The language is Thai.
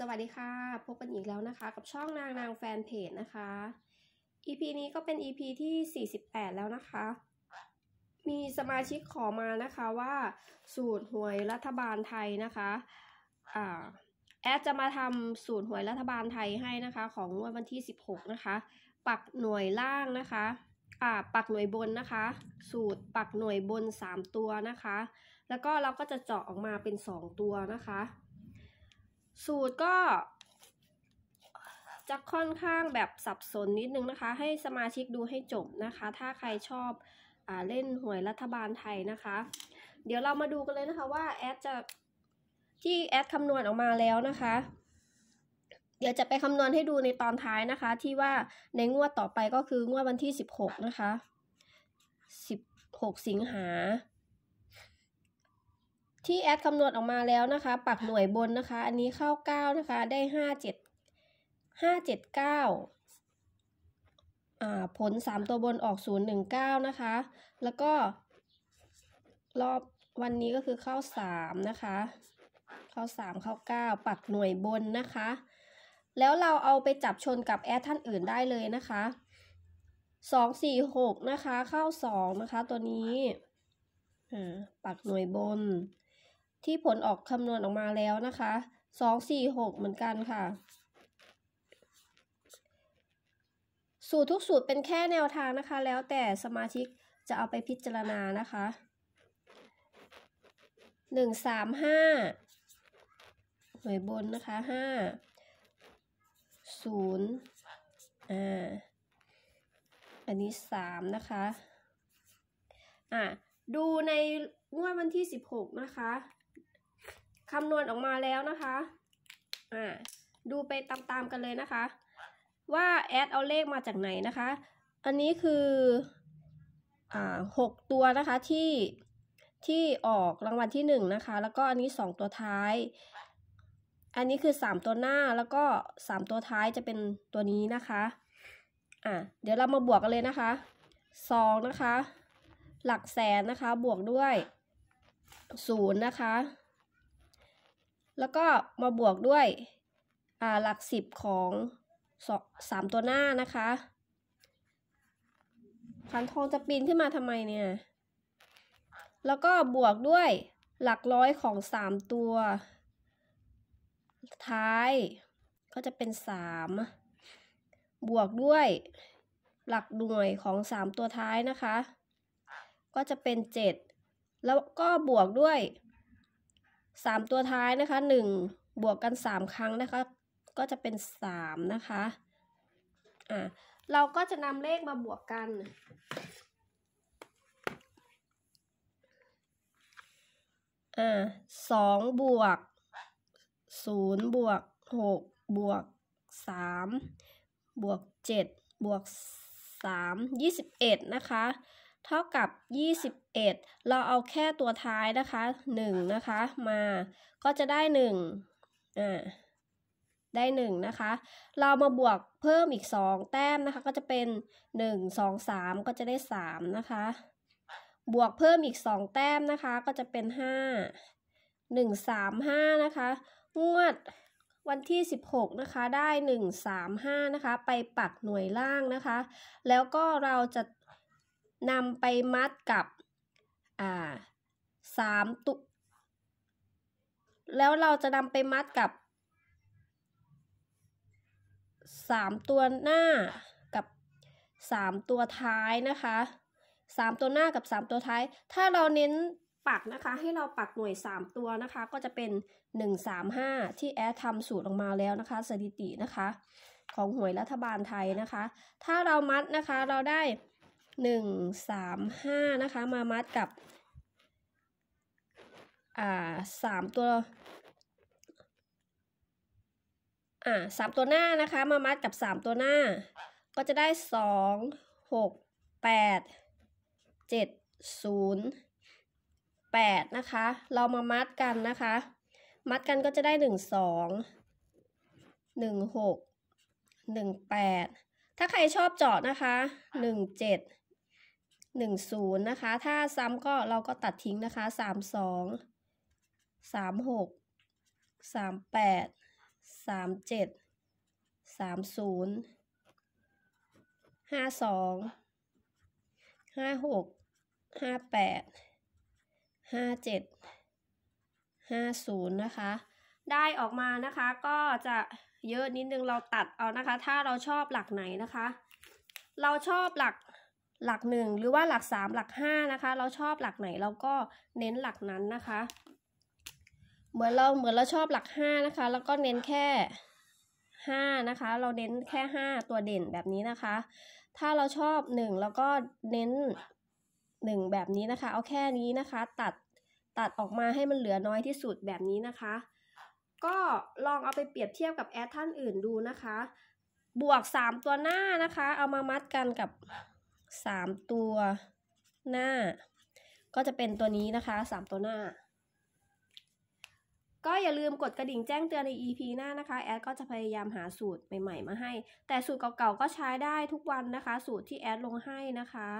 สวัสดีค่ะ พบกันอีกแล้วนะคะ กับช่องนางนางแฟนเพจนะคะ EP นี้ก็เป็น EP ที่ 48 แล้วนะคะ มีสมาชิกขอมานะคะว่าสูตรหวยรัฐบาลไทยนะคะ อ่าแอดจะมาทำสูตรหวยรัฐบาลไทยให้นะคะของงวดวันที่ 16 นะคะ ปักหน่วยล่างนะคะ อ่าปักหน่วยบนนะคะ สูตรปักหน่วยบน 3 ตัวนะคะ แล้วก็เราก็จะเจาะออกมาเป็น 2 ตัวนะคะสูตรก็จะค่อนข้างแบบสับสนนิดนึงนะคะ ให้สมาชิกดูให้จบนะคะ ถ้าใครชอบอเล่นหวยรัฐบาลไทยนะคะ เดี๋ยวเรามาดูกันเลยนะคะว่าแอดจะที่แอดคำนวณออกมาแล้วนะคะ เดี๋ยวจะไปคำนวณให้ดูในตอนท้ายนะคะ ที่ว่าในงวดต่อไปก็คืองวดวันที่ 16 นะคะ 16 สิงหาที่แอดคำนวณออกมาแล้วนะคะปรับหน่วยบนนะคะ อันนี้เข้าเก้านะคะ ได้ห้าเจ็ดห้าเจ็ดเก้าผลสามตัวบนออกศูนย์หนึ่งเก้านะคะ แล้วก็ รอบวันนี้ก็คือเข้าสามนะคะ เข้าสามเข้าเก้าปรับหน่วยบนนะคะ แล้วเราเอาไปจับชนกับแอดท่านอื่นได้เลยนะคะสองสี่หกนะคะ เข้าสองนะคะตัวนี้ปักหน่วยบนที่ผลออกคำนวณออกมาแล้วนะคะสองสี่หกเหมือนกันค่ะ สูตรทุกสูตรเป็นแค่แนวทางนะคะ แล้วแต่สมาชิกจะเอาไปพิจารณานะคะหนึ่งสามห้าหน่วยบนนะคะห้าศูนย์อ่าอันนี้สามนะคะอ่ะดูในงวดวันที่สิบหกนะคะคำนวณออกมาแล้วนะคะ อ่า ดูไปตามๆกันเลยนะคะ ว่าแอดเอาเลขมาจากไหนนะคะ อันนี้คือ อ่าหกตัวนะคะที่ ที่ออกรางวัลที่หนึ่งนะคะ แล้วก็อันนี้สองตัวท้าย อันนี้คือสามตัวหน้า แล้วก็สามตัวท้ายจะเป็นตัวนี้นะคะ อ่าเดี๋ยวเรามาบวกกันเลยนะคะ สองนะคะ หลักแสนนะคะ บวกด้วยศูนย์นะคะแล้วก็มาบวกด้วยหลักสิบของสามตัวหน้านะคะขันทองจะปีนขึ้นมาทำไมเนี่ย แล้วก็บวกด้วยหลักร้อยของสามตัว ท้ายก็จะเป็นสาม บวกด้วย หลักหน่วยของสามตัวท้ายนะคะก็จะเป็นเจ็ดแล้วก็บวกด้วยสามตัวท้าย นะคะหนึ่งบวกกันสามครั้ง นะคะ ก็จะเป็นสามนะคะอ่าเราก็จะนำเลขมาบวกกันอ่าสองบวกศูนย์บวกหกบวกสามบวกเจ็ดบวกสามยี่สิบเอ็ดนะคะเท่ากับ 21 เราเอาแค่ตัวท้ายนะคะ 1 นะคะมา ก็จะได้1อ่า ได้1นะคะ เรามาบวกเพิ่มอีก2แต้มนะคะ ก็จะเป็น1 2 3ก็จะได้3นะคะ บวกเพิ่มอีก2แต้มนะคะ ก็จะเป็น5 1 3 5นะคะ งวดวันที่16นะคะ ได้1 3 5นะคะ ไปปักหน่วยล่างนะคะ แล้วก็เราจะนำไปมัดกับอ่าสามตุแล้วเราจะนำไปมัดกับสามตัวหน้ากับสามตัวท้ายนะคะสามตัวหน้ากับสามตัวท้าย ถ้าเราเน้นปักนะคะให้เราปักหน่วยสามตัวนะคะ ก็จะเป็นหนึ่งสามห้าที่แอดทำสูตรออกมาแล้วนะคะ สถิตินะคะ ของหวยรัฐบาลไทยนะคะ ถ้าเรามัดนะคะเราได้หนึ่งสามห้านะคะ มามัดกับ อ่าสามตัว อ่าสามตัวหน้านะคะ มามัดกับสามตัวหน้า ก็จะได้สองหกแปดเจ็ดศูนย์แปดนะคะ เรามามัดกันนะคะ มัดกันก็จะได้หนึ่งสองหนึ่งหกหนึ่งแปดถ้าใครชอบเจาะนะคะหนึ่งเจ็ด10 นะคะ ถ้าซ้ำก็ เราก็ตัดทิ้ง นะคะ 32 36 38 37 30 52 56 58 57 50 นะคะ ได้ออกมานะคะ ก็จะเยอะนิดนึง เราตัดเอานะคะ ถ้าเราชอบหลักไหน นะคะ เราชอบหลักหลัก1หรือว่าหลัก3หลัก5นะคะ เราชอบหลักไหนเราก็เน้นหลักนั้นนะคะเหมือนเราเหมือนเราชอบหลัก5นะคะ แล้วก็เน้นแค่5นะคะ เราเน้นแค่5ตัวเด่นแบบนี้นะคะ ถ้าเราชอบ1แล้วก็เน้น1แบบนี้นะคะ เอาแค่นี้นะคะ ตัดตัดออกมาให้มันเหลือน้อยที่สุดแบบนี้นะคะ ก็ลองเอาไปเปรียบเทียบกับแอดท่านอื่นดูนะคะ บวก3ตัวหน้านะคะ เอามามัดกันกับสามตัวหน้า ก็จะเป็นตัวนี้นะคะสามตัวหน้า ก็อย่าลืมกดกระดิ่งแจ้งเตือนใน EP หน้านะคะ แอดก็จะพยายามหาสูตรใหม่ๆมาให้ แต่สูตรเก่าๆก็ใช้ได้ทุกวันนะคะ สูตรที่แอดลงให้นะคะ